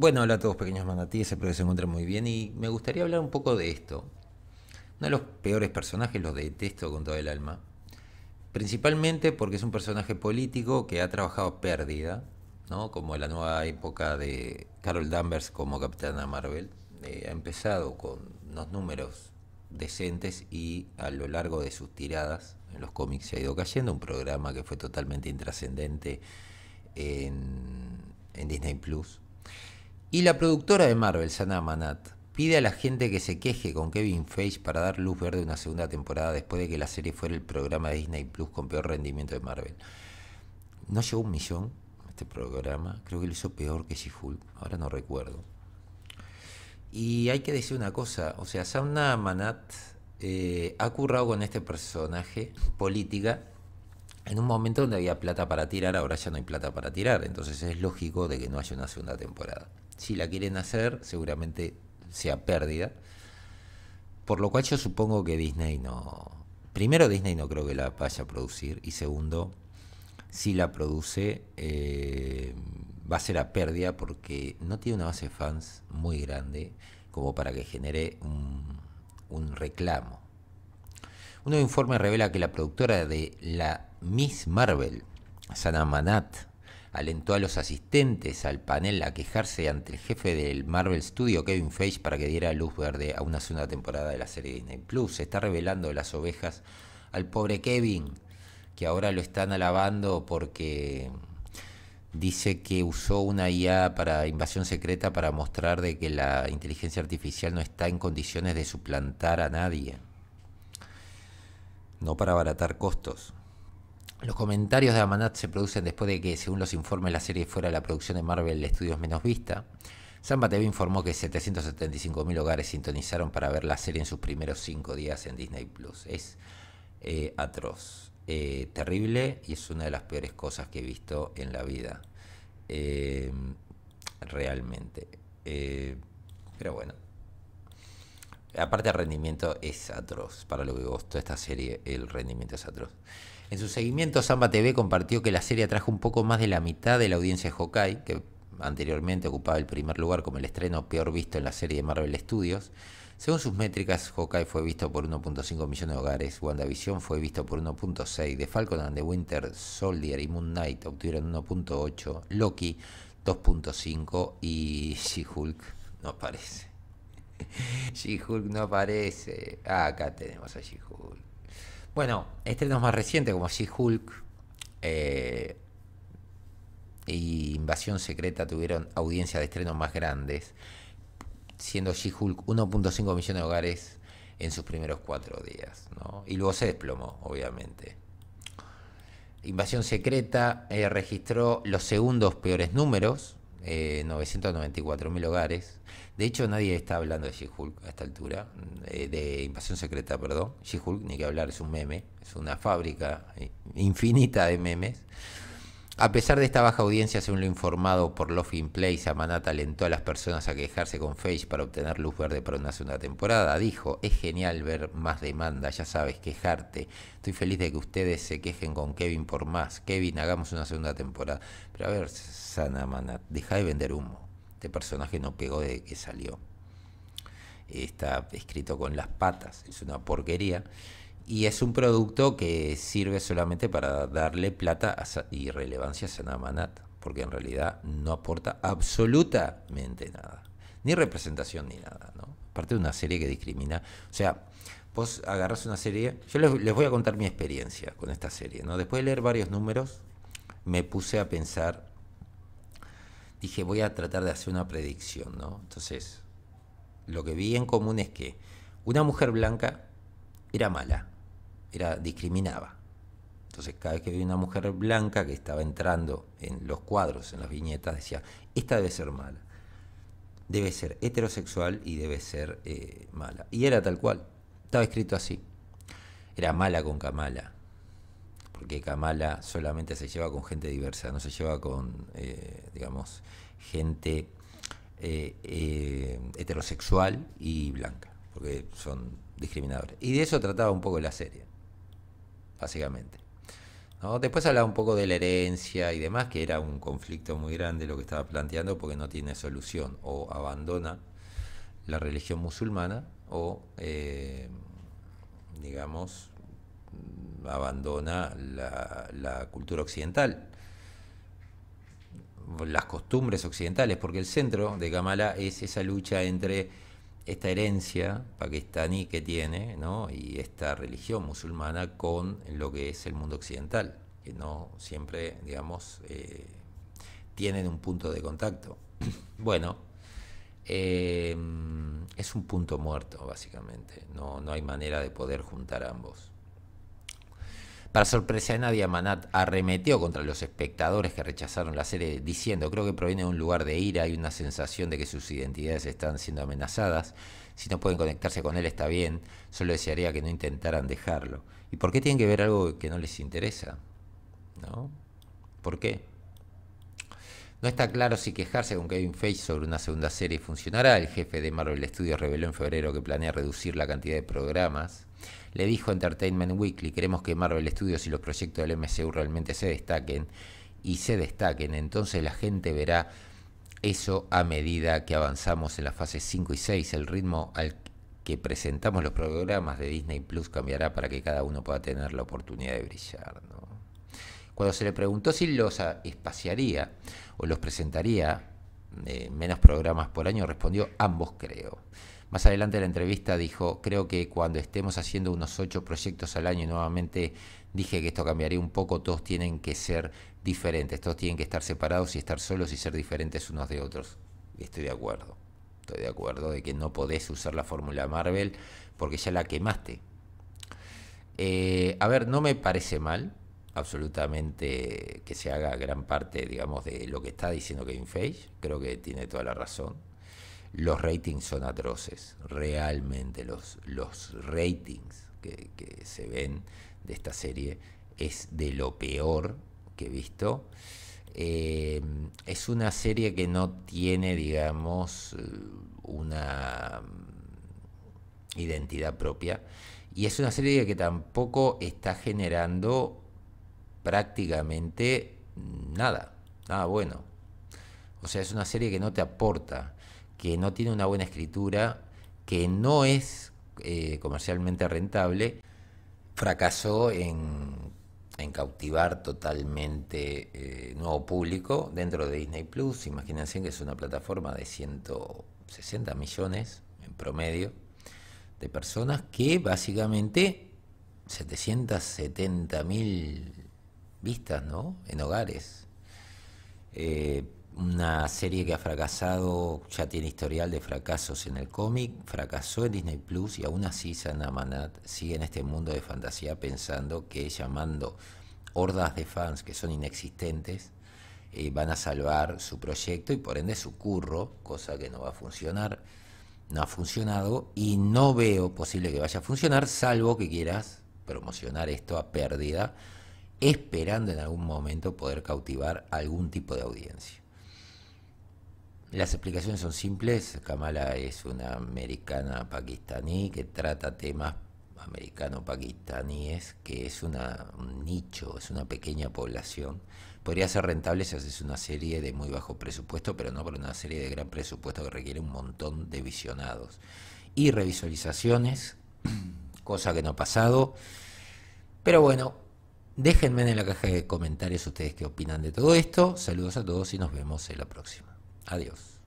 Bueno, hola a todos pequeños manatíes, espero que se encuentren muy bien y me gustaría hablar un poco de esto. Uno de los peores personajes, los detesto con todo el alma. Principalmente porque es un personaje político que ha trabajado pérdida, ¿no? como la nueva época de Carol Danvers como Capitana Marvel. Eh, ha empezado con unos números decentes y a lo largo de sus tiradas en los cómics se ha ido cayendo, un programa que fue totalmente intrascendente en, en Disney Plus y la productora de Marvel, Sana Manat, pide a la gente que se queje con Kevin Feige para dar luz verde a una segunda temporada después de que la serie fuera el programa de Disney Plus con peor rendimiento de Marvel. No llegó un millón este programa, creo que lo hizo peor que She-Hulk, ahora no recuerdo. Y hay que decir una cosa, o sea, Sana Manat eh, ha currado con este personaje política en un momento donde había plata para tirar, ahora ya no hay plata para tirar, entonces es lógico de que no haya una segunda temporada si la quieren hacer, seguramente sea pérdida. Por lo cual yo supongo que Disney no... Primero Disney no creo que la vaya a producir y segundo, si la produce eh, va a ser a pérdida porque no tiene una base de fans muy grande como para que genere un, reclamo. Un informe revela que la productora de la Miss Marvel, Sana Manat, alentó a los asistentes al panel a quejarse ante el jefe del Marvel Studio, Kevin Feige, para que diera luz verde a una segunda temporada de la serie Disney Plus. Se está revelando las ovejas al pobre Kevin, que ahora lo están alabando porque dice que usó una IA para invasión secreta para mostrar de que la inteligencia artificial no está en condiciones de suplantar a nadie. No para abaratar costos. Los comentarios de Amanat se producen después de que, según los informes, la serie fuera la producción de Marvel Studios menos vista. Samba TV informó que 775.000 hogares sintonizaron para ver la serie en sus primeros cinco días en Disney Plus. Es eh, atroz, eh, terrible y es una de las peores cosas que he visto en la vida. Eh, realmente. pero bueno. Aparte el rendimiento es atroz, para lo que gustó esta serie el rendimiento es atroz. En su seguimiento, Samba TV compartió que la serie atrajo un poco más de la mitad de la audiencia de Hawkeye, que anteriormente ocupaba el primer lugar como el estreno peor visto en la serie de Marvel Studios. Según sus métricas, Hawkeye fue visto por 1.5 millones de hogares, WandaVision fue visto por 1.6, The Falcon and the Winter Soldier y Moon Knight obtuvieron 1.8, Loki 2.5 y She-Hulk, no parece. She-Hulk no aparece. Ah, acá tenemos a She-Hulk. Bueno, estrenos más recientes como She-Hulk e y Invasión Secreta tuvieron audiencias de estrenos más grandes, siendo She-Hulk 1.5 millones de hogares en sus primeros cuatro días. Y luego se desplomó, obviamente. Invasión Secreta eh, registró los segundos peores números eh, mil hogares. De hecho, nadie está hablando de She-Hulk a esta altura, eh, de Invasión Secreta, perdón. She-Hulk, ni que hablar, es un meme, es una fábrica eh, infinita de memes. A pesar de esta baja audiencia, según lo informado por Love in Place, alentó a las personas a quejarse con Face para obtener luz verde para una segunda temporada. Dijo, es genial ver más demanda, ya sabes, quejarte. Estoy feliz de que ustedes se quejen con Kevin por más. Kevin, hagamos una segunda temporada. Pero a ver, Amanat, deja de vender humo. Este personaje no pegó de que salió. Está escrito con las patas, es una porquería y es un producto que sirve solamente para darle plata y relevancia a Sanamanat, porque en realidad no aporta absolutamente nada, ni representación ni nada, ¿no? Aparte de una serie que discrimina, o sea, vos agarras una serie, yo les, voy a contar mi experiencia con esta serie, ¿no? Después de leer varios números, me puse a pensar, dije, voy a tratar de hacer una predicción, ¿no? Entonces, lo que vi en común es que una mujer blanca era mala, era, discriminaba. Entonces cada vez que veía una mujer blanca que estaba entrando en los cuadros, en las viñetas, decía, esta debe ser mala. Debe ser heterosexual y debe ser eh, mala. Y era tal cual. Estaba escrito así. Era mala con Kamala. Porque Kamala solamente se lleva con gente diversa, no se lleva con, eh, digamos, gente eh, heterosexual y blanca. Porque son discriminadores. Y de eso trataba un poco la serie básicamente. Después hablaba un poco de la herencia y demás, que era un conflicto muy grande lo que estaba planteando porque no tiene solución. O abandona la religión musulmana o, eh, digamos, abandona la, la cultura occidental las costumbres occidentales, porque el centro de Kamala es esa lucha entre esta herencia pakistaní que tiene ¿no? y esta religión musulmana con lo que es el mundo occidental, que no siempre, digamos, eh, tienen un punto de contacto. Bueno, eh, es un punto muerto, básicamente. No, no hay manera de poder juntar ambos. Para sorpresa de nadie, Manat arremetió contra los espectadores que rechazaron la serie diciendo, creo que proviene de un lugar de ira y una sensación de que sus identidades están siendo amenazadas. Si no pueden conectarse con él está bien, solo desearía que no intentaran dejarlo. ¿Y por qué tienen que ver algo que no les interesa? ¿No? ¿Por qué? No está claro si quejarse con Kevin Feige sobre una segunda serie funcionará. El jefe de Marvel Studios reveló en febrero que planea reducir la cantidad de programas. Le dijo Entertainment Weekly, queremos que Marvel Studios y los proyectos del MCU realmente se destaquen y se destaquen. Entonces la gente verá eso a medida que avanzamos en las fases 5 y 6. El ritmo al que presentamos los programas de Disney Plus cambiará para que cada uno pueda tener la oportunidad de brillar. ¿no? Cuando se le preguntó si los espaciaría o los presentaría eh, menos programas por año, respondió ambos creo. Más adelante en la entrevista dijo, creo que cuando estemos haciendo unos ocho proyectos al año, y nuevamente dije que esto cambiaría un poco, todos tienen que ser diferentes, todos tienen que estar separados y estar solos y ser diferentes unos de otros. Estoy de acuerdo, estoy de acuerdo de que no podés usar la fórmula Marvel porque ya la quemaste. Eh, a ver, no me parece mal, absolutamente que se haga gran parte, digamos, de lo que está diciendo Game Face Creo que tiene toda la razón. Los ratings son atroces, realmente los, los ratings que, se ven de esta serie es de lo peor que he visto. Eh, es una serie que no tiene, digamos, una identidad propia. Y es una serie que tampoco está generando prácticamente nada, nada ah, bueno. O sea, es una serie que no te aporta, que no tiene una buena escritura, que no es eh, comercialmente rentable. Fracasó en, cautivar totalmente eh, nuevo público dentro de Disney Plus. Imagínense que es una plataforma de 160 millones en promedio de personas que básicamente 770 mil vistas, ¿no? En hogares. Eh, una serie que ha fracasado, ya tiene historial de fracasos en el cómic, fracasó en Disney Plus y aún así Sana Manat sigue en este mundo de fantasía pensando que llamando hordas de fans que son inexistentes eh, van a salvar su proyecto y por ende su curro, cosa que no va a funcionar. No ha funcionado y no veo posible que vaya a funcionar, salvo que quieras promocionar esto a pérdida esperando en algún momento poder cautivar algún tipo de audiencia. Las explicaciones son simples. Kamala es una americana pakistaní que trata temas americano-pakistaníes, que es una, un nicho, es una pequeña población. Podría ser rentable si haces una serie de muy bajo presupuesto, pero no para una serie de gran presupuesto que requiere un montón de visionados y revisualizaciones, cosa que no ha pasado. Pero bueno, Déjenme en la caja de comentarios ustedes qué opinan de todo esto. Saludos a todos y nos vemos en la próxima. Adiós.